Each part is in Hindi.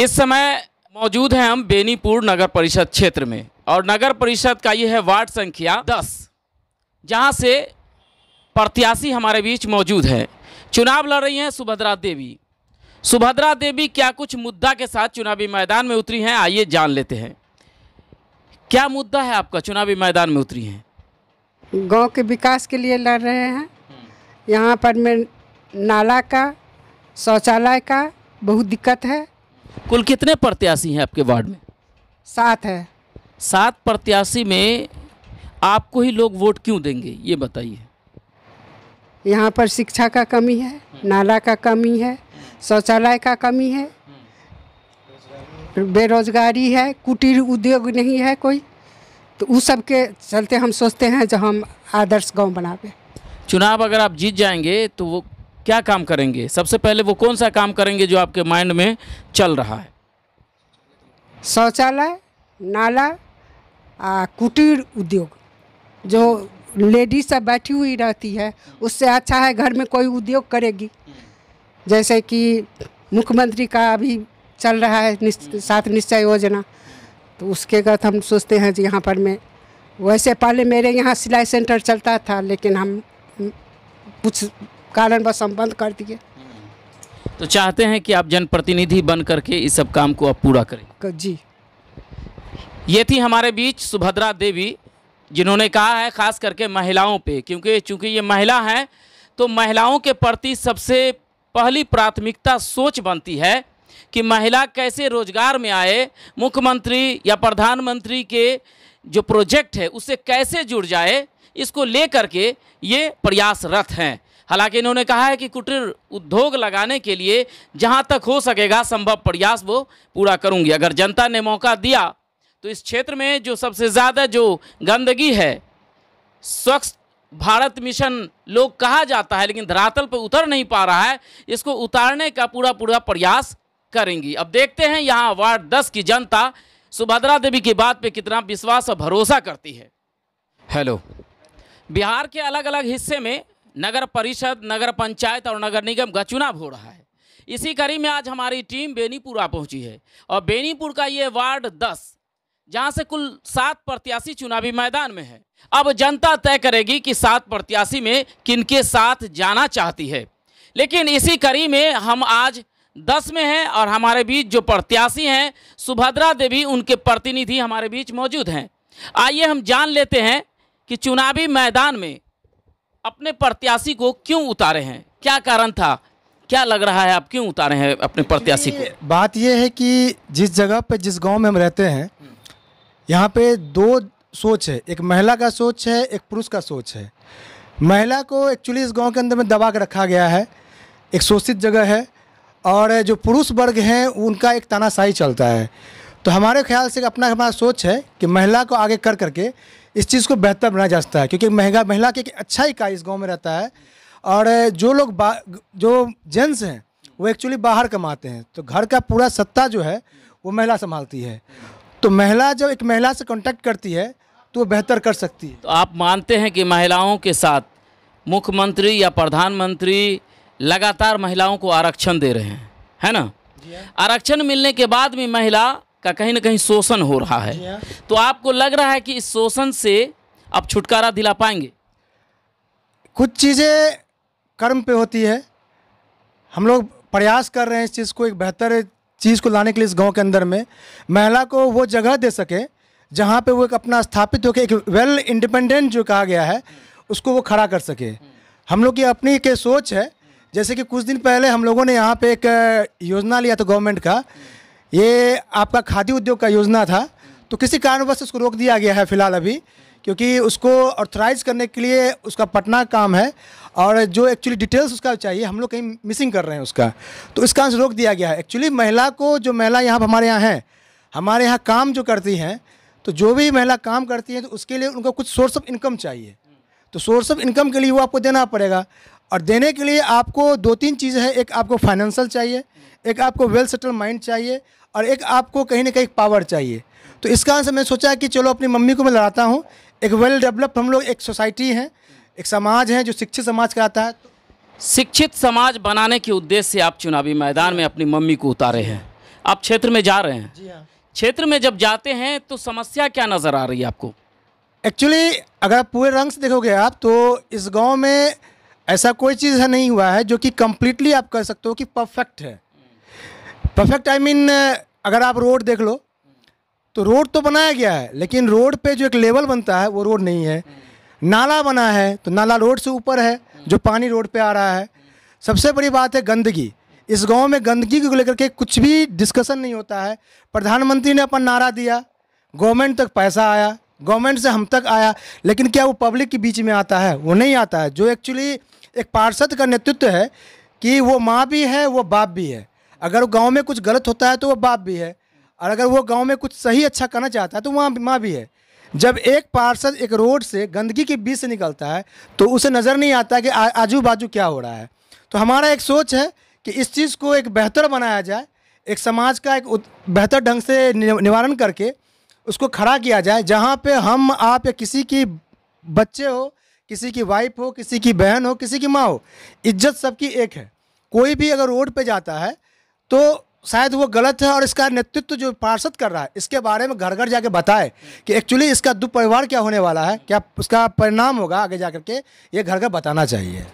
इस समय मौजूद हैं हम बेनीपुर नगर परिषद क्षेत्र में और नगर परिषद का ये है वार्ड संख्या दस जहाँ से प्रत्याशी हमारे बीच मौजूद है चुनाव लड़ रही हैं सुभद्रा देवी सुभद्रा देवी क्या कुछ मुद्दा के साथ चुनावी मैदान में उतरी हैं आइए जान लेते हैं क्या मुद्दा है आपका चुनावी मैदान में उतरी हैं गांव के विकास के लिए लड़ रहे हैं यहाँ पर मैं नाला का शौचालय का बहुत दिक्कत है कुल कितने प्रत्याशी हैं आपके वार्ड में सात है सात प्रत्याशी में आपको ही लोग वोट क्यों देंगे ये बताइए यहाँ पर शिक्षा का कमी है नाला का कमी है शौचालय का कमी है बेरोजगारी है कुटीर उद्योग नहीं है कोई तो उस सब के चलते हम सोचते हैं जो हम आदर्श गांव बनावे चुनाव अगर आप जीत जाएंगे तो वो क्या काम करेंगे सबसे पहले वो कौन सा काम करेंगे जो आपके माइंड में चल रहा है शौचालय नाला आ कुटीर उद्योग जो लेडीज सब बैठी हुई रहती है उससे अच्छा है घर में कोई उद्योग करेगी जैसे कि मुख्यमंत्री का अभी चल रहा है निश्च, सात निश्चय योजना तो उसके गत हम सोचते हैं जी यहाँ पर मैं वैसे पहले मेरे यहाँ सिलाई सेंटर चलता था लेकिन हम कुछ कारण बस हम कर दिए तो चाहते हैं कि आप जनप्रतिनिधि बन करके इस सब काम को आप पूरा करें जी ये थी हमारे बीच सुभद्रा देवी जिन्होंने कहा है खास करके महिलाओं पे क्योंकि चूंकि ये महिला हैं तो महिलाओं के प्रति सबसे पहली प्राथमिकता सोच बनती है कि महिला कैसे रोजगार में आए मुख्यमंत्री या प्रधानमंत्री के जो प्रोजेक्ट है उससे कैसे जुड़ जाए इसको लेकर के ये प्रयासरत हैं हालांकि इन्होंने कहा है कि कुटीर उद्योग लगाने के लिए जहां तक हो सकेगा संभव प्रयास वो पूरा करूंगी अगर जनता ने मौका दिया तो इस क्षेत्र में जो सबसे ज़्यादा जो गंदगी है स्वच्छ भारत मिशन लोग कहा जाता है लेकिन धरातल पर उतर नहीं पा रहा है इसको उतारने का पूरा पूरा प्रयास करेंगी अब देखते हैं यहाँ वार्ड दस की जनता सुभद्रा देवी की बात पे कितना विश्वास और भरोसा करती है हेलो बिहार के अलग अलग हिस्से में नगर परिषद नगर पंचायत और नगर निगम का चुनाव हो रहा है इसी कड़ी में आज हमारी टीम बेनीपुरा पहुंची है और बेनीपुर का ये वार्ड दस जहां से कुल सात प्रत्याशी चुनावी मैदान में है अब जनता तय करेगी कि सात प्रत्याशी में किनके साथ जाना चाहती है लेकिन इसी कड़ी में हम आज दस में हैं और हमारे बीच जो प्रत्याशी हैं सुभद्रा देवी उनके प्रतिनिधि हमारे बीच मौजूद हैं आइए हम जान लेते हैं कि चुनावी मैदान में अपने प्रत्याशी को क्यों उतारे हैं क्या कारण था क्या लग रहा है आप क्यों उतारे हैं अपने प्रत्याशी को बात यह है कि जिस जगह पे जिस गांव में हम रहते हैं यहाँ पे दो सोच है एक महिला का सोच है एक पुरुष का सोच है महिला को एक्चुअली इस गांव के अंदर में दबा के रखा गया है एक शोषित जगह है और जो पुरुष वर्ग हैं उनका एक तानाशाही चलता है तो हमारे ख्याल से अपना हमारा सोच है कि महिला को आगे कर करके इस चीज़ को बेहतर बनाया जा सकता है क्योंकि महंगा महिला की एक अच्छा इकाई इस गाँव में रहता है और जो लोग जो जेंट्स हैं वो एक्चुअली बाहर कमाते हैं तो घर का पूरा सत्ता जो है वो महिला संभालती है तो महिला जब एक महिला से कॉन्टैक्ट करती है तो वो बेहतर कर सकती है तो आप मानते हैं कि महिलाओं के साथ मुख्यमंत्री या प्रधानमंत्री लगातार महिलाओं को आरक्षण दे रहे हैं है ना हाँ। आरक्षण मिलने के बाद भी महिला का कहीं ना कहीं शोषण हो रहा है हाँ। तो आपको लग रहा है कि इस शोषण से आप छुटकारा दिला पाएंगे कुछ चीज़ें कर्म पे होती है हम लोग प्रयास कर रहे हैं इस चीज़ को एक बेहतर चीज़ को लाने के लिए इस गांव के अंदर में महिला को वो जगह दे सके जहाँ पे वो एक अपना स्थापित होकर एक वेल इंडिपेंडेंट जो कहा गया है उसको वो खड़ा कर सके हम लोग की अपनी एक सोच है जैसे कि कुछ दिन पहले हम लोगों ने यहाँ पे एक योजना लिया था गवर्नमेंट का ये आपका खादी उद्योग का योजना था तो किसी कारणवश उसको रोक दिया गया है फिलहाल अभी क्योंकि उसको ऑर्थराइज करने के लिए उसका पटना काम है और जो एक्चुअली डिटेल्स उसका चाहिए हम लोग कहीं मिसिंग कर रहे हैं उसका तो इस कारण से रोक दिया गया है एक्चुअली महिला को जो महिला यहाँ हमारे यहाँ हैं हमारे यहाँ काम जो करती हैं तो जो भी महिला काम करती हैं तो उसके लिए उनको कुछ सोर्स ऑफ इनकम चाहिए तो सोर्स ऑफ इनकम के लिए वो आपको देना पड़ेगा और देने के लिए आपको दो तीन चीज़ें हैं एक आपको फाइनेंशियल चाहिए एक आपको वेल सेटल माइंड चाहिए और एक आपको कहीं ना कहीं पावर चाहिए तो इस कारण से मैंने सोचा कि चलो अपनी मम्मी को मैं लड़ाता हूँ एक वेल डेवलप हम लोग एक सोसाइटी हैं एक समाज है जो शिक्षित समाज आता है शिक्षित समाज बनाने के उद्देश्य से आप चुनावी मैदान में अपनी मम्मी को उतारे हैं आप क्षेत्र में जा रहे हैं जी हाँ क्षेत्र में जब जाते हैं तो समस्या क्या नज़र आ रही है आपको एक्चुअली अगर पूरे रंग से देखोगे आप तो इस गांव में ऐसा कोई चीज़ नहीं हुआ है जो कि कम्प्लीटली आप कह सकते हो कि परफेक्ट है परफेक्ट आई मीन अगर आप रोड देख लो तो रोड तो बनाया गया है लेकिन रोड पे जो एक लेवल बनता है वो रोड नहीं है नाला बना है तो नाला रोड से ऊपर है जो पानी रोड पे आ रहा है सबसे बड़ी बात है गंदगी इस गांव में गंदगी को लेकर के कुछ भी डिस्कशन नहीं होता है प्रधानमंत्री ने अपना नारा दिया गवर्नमेंट तक पैसा आया गवर्नमेंट से हम तक आया लेकिन क्या वो पब्लिक के बीच में आता है वो नहीं आता है जो एक्चुअली एक पार्षद का नेतृत्व है कि वो माँ भी है वो बाप भी है अगर गांव गाँव में कुछ गलत होता है तो वो बाप भी है और अगर वो गाँव में कुछ सही अच्छा करना चाहता है तो वहाँ माँ भी है जब एक पार्षद एक रोड से गंदगी के बीच से निकलता है तो उसे नज़र नहीं आता कि आजू बाजू क्या हो रहा है तो हमारा एक सोच है कि इस चीज़ को एक बेहतर बनाया जाए एक समाज का एक बेहतर ढंग से निवारण करके उसको खड़ा किया जाए जहाँ पर हम आप या किसी की बच्चे हो किसी की वाइफ हो किसी की बहन हो किसी की माँ हो इज्जत सबकी एक है कोई भी अगर रोड पे जाता है तो शायद वो गलत है और इसका नेतृत्व जो पार्षद कर रहा है इसके बारे में घर घर जाके बताए कि एक्चुअली इसका दुपरिवार क्या होने वाला है क्या उसका परिणाम होगा आगे जा के ये घर घर बताना चाहिए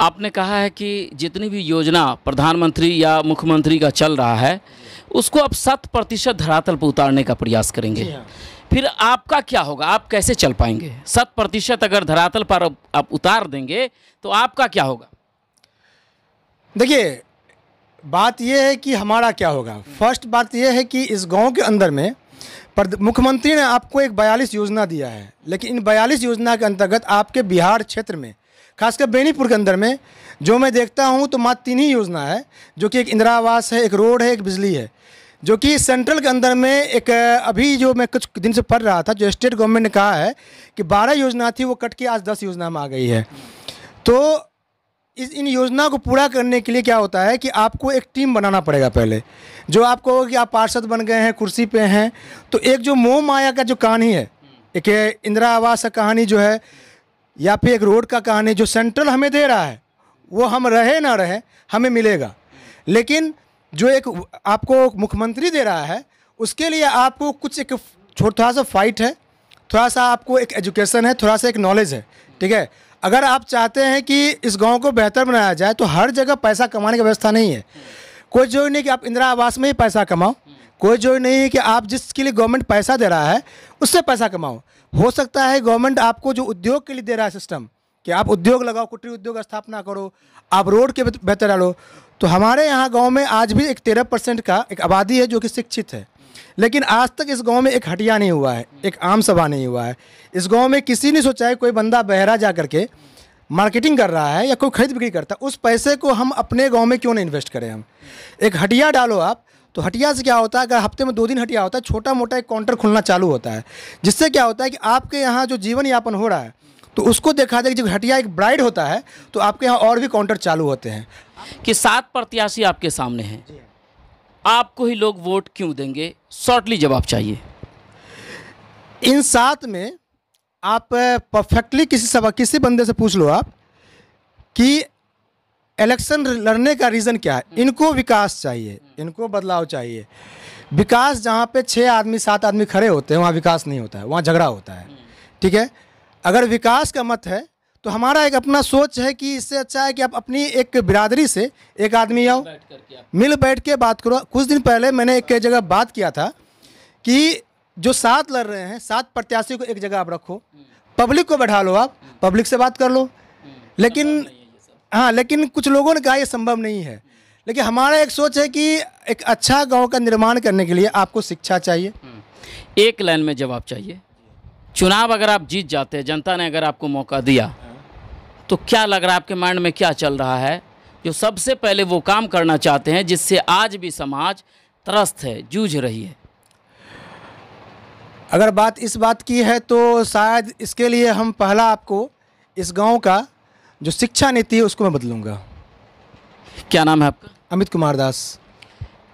आपने कहा है कि जितनी भी योजना प्रधानमंत्री या मुख्यमंत्री का चल रहा है उसको आप शत प्रतिशत धरातल पर उतारने का प्रयास करेंगे हाँ। फिर आपका क्या होगा आप कैसे चल पाएंगे शत प्रतिशत अगर धरातल पर आप उतार देंगे तो आपका क्या होगा देखिए बात यह है कि हमारा क्या होगा फर्स्ट बात यह है कि इस गांव के अंदर में मुख्यमंत्री ने आपको एक बयालीस योजना दिया है लेकिन इन बयालीस योजना के अंतर्गत आपके बिहार क्षेत्र में खासकर बेनीपुर के अंदर में जो मैं देखता हूँ तो मात्र तीन ही योजना है जो कि एक इंदिरा आवास है एक रोड है एक बिजली है जो कि सेंट्रल के अंदर में एक अभी जो मैं कुछ दिन से पढ़ रहा था जो स्टेट गवर्नमेंट ने कहा है कि बारह योजना थी वो कट के आज दस योजना में आ गई है तो इस इन योजना को पूरा करने के लिए क्या होता है कि आपको एक टीम बनाना पड़ेगा पहले जो आपको कि आप पार्षद बन गए हैं कुर्सी पे हैं तो एक जो मोह माया का जो कहानी है एक इंदिरा आवास का कहानी जो है या फिर एक रोड का कहानी जो सेंट्रल हमें दे रहा है वो हम रहे ना रहे हमें मिलेगा लेकिन जो एक आपको मुख्यमंत्री दे रहा है उसके लिए आपको कुछ एक थोड़ा सा फाइट है थोड़ा सा आपको एक एजुकेशन है थोड़ा सा एक नॉलेज है ठीक है अगर आप चाहते हैं कि इस गांव को बेहतर बनाया जाए तो हर जगह पैसा कमाने की व्यवस्था नहीं है कोई जरूरी नहीं कि आप इंदिरा आवास में ही पैसा कमाओ कोई जरूरी नहीं है कि आप जिसके लिए गवर्नमेंट पैसा दे रहा है उससे पैसा कमाओ हो सकता है गवर्नमेंट आपको जो उद्योग के लिए दे रहा है सिस्टम कि आप उद्योग लगाओ कुटरी उद्योग स्थापना करो आप रोड के बेहतर डालो तो हमारे यहाँ गाँव में आज भी एक तेरह परसेंट का एक आबादी है जो कि शिक्षित है लेकिन आज तक इस गांव में एक हटिया नहीं हुआ है एक आम सभा नहीं हुआ है इस गांव में किसी ने सोचा है कोई बंदा बहरा जा करके मार्केटिंग कर रहा है या कोई खरीद बिक्री करता है उस पैसे को हम अपने गांव में क्यों नहीं इन्वेस्ट करें हम एक हटिया डालो आप तो हटिया से क्या होता है अगर हफ्ते में दो दिन हटिया होता है छोटा मोटा एक काउंटर खुलना चालू होता है जिससे क्या होता है कि आपके यहाँ जो जीवन यापन हो रहा है तो उसको देखा जाए जब हटिया एक ब्राइड होता है तो आपके यहाँ और भी काउंटर चालू होते हैं कि सात प्रत्याशी आपके सामने हैं आपको ही लोग वोट क्यों देंगे शॉर्टली जवाब चाहिए इन सात में आप परफेक्टली किसी सवा किसी बंदे से पूछ लो आप कि इलेक्शन लड़ने का रीज़न क्या है हम्म। इनको विकास चाहिए इनको बदलाव चाहिए विकास जहाँ पे छः आदमी सात आदमी खड़े होते हैं वहाँ विकास नहीं होता है वहाँ झगड़ा होता है हम्म। ठीक है अगर विकास का मत है तो हमारा एक अपना सोच है कि इससे अच्छा है कि आप अपनी एक बिरादरी से एक आदमी आओ मिल बैठ के बात करो कुछ दिन पहले मैंने एक जगह बात किया था कि जो सात लड़ रहे हैं सात प्रत्याशी को एक जगह आप रखो पब्लिक को बैठा लो आप पब्लिक से बात कर लो लेकिन हाँ लेकिन कुछ लोगों ने कहा यह संभव नहीं है लेकिन हमारा एक सोच है कि एक अच्छा गांव का निर्माण करने के लिए आपको शिक्षा चाहिए एक लाइन में जवाब चाहिए चुनाव अगर आप जीत जाते हैं जनता ने अगर आपको मौका दिया तो क्या लग रहा है आपके माइंड में क्या चल रहा है जो सबसे पहले वो काम करना चाहते हैं जिससे आज भी समाज त्रस्त है जूझ रही है अगर बात इस बात की है तो शायद इसके लिए हम पहला आपको इस गांव का जो शिक्षा नीति है उसको मैं बदलूंगा क्या नाम है आपका अमित कुमार दास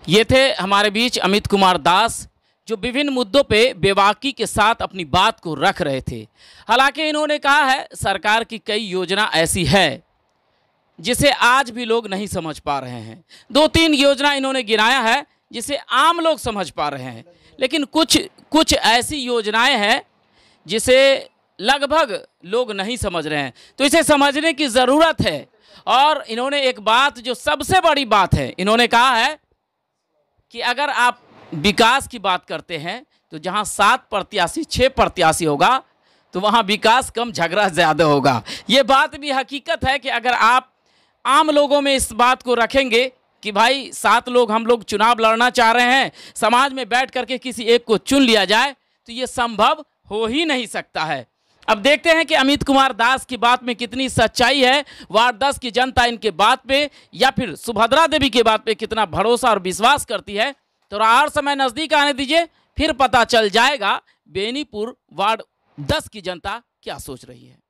ये थे हमारे बीच अमित कुमार दास जो विभिन्न मुद्दों पे बेवाकी के साथ अपनी बात को रख रहे थे हालांकि इन्होंने कहा है सरकार की कई योजना ऐसी है जिसे आज भी लोग नहीं समझ पा रहे हैं दो तीन योजना इन्होंने गिनाया है जिसे आम लोग समझ पा रहे हैं लेकिन कुछ कुछ ऐसी योजनाएं हैं जिसे लगभग लोग नहीं समझ रहे हैं तो इसे समझने की ज़रूरत है और इन्होंने एक बात जो सबसे बड़ी बात है इन्होंने कहा है कि अगर आप विकास की बात करते हैं तो जहाँ सात प्रत्याशी छः प्रत्याशी होगा तो वहाँ विकास कम झगड़ा ज़्यादा होगा ये बात भी हकीकत है कि अगर आप आम लोगों में इस बात को रखेंगे कि भाई सात लोग हम लोग चुनाव लड़ना चाह रहे हैं समाज में बैठ करके किसी एक को चुन लिया जाए तो ये संभव हो ही नहीं सकता है अब देखते हैं कि अमित कुमार दास की बात में कितनी सच्चाई है वार्ड दस की जनता इनके बात पे या फिर सुभद्रा देवी के बात पे कितना भरोसा और विश्वास करती है थोड़ा तो और समय नज़दीक आने दीजिए फिर पता चल जाएगा बेनीपुर वार्ड दस की जनता क्या सोच रही है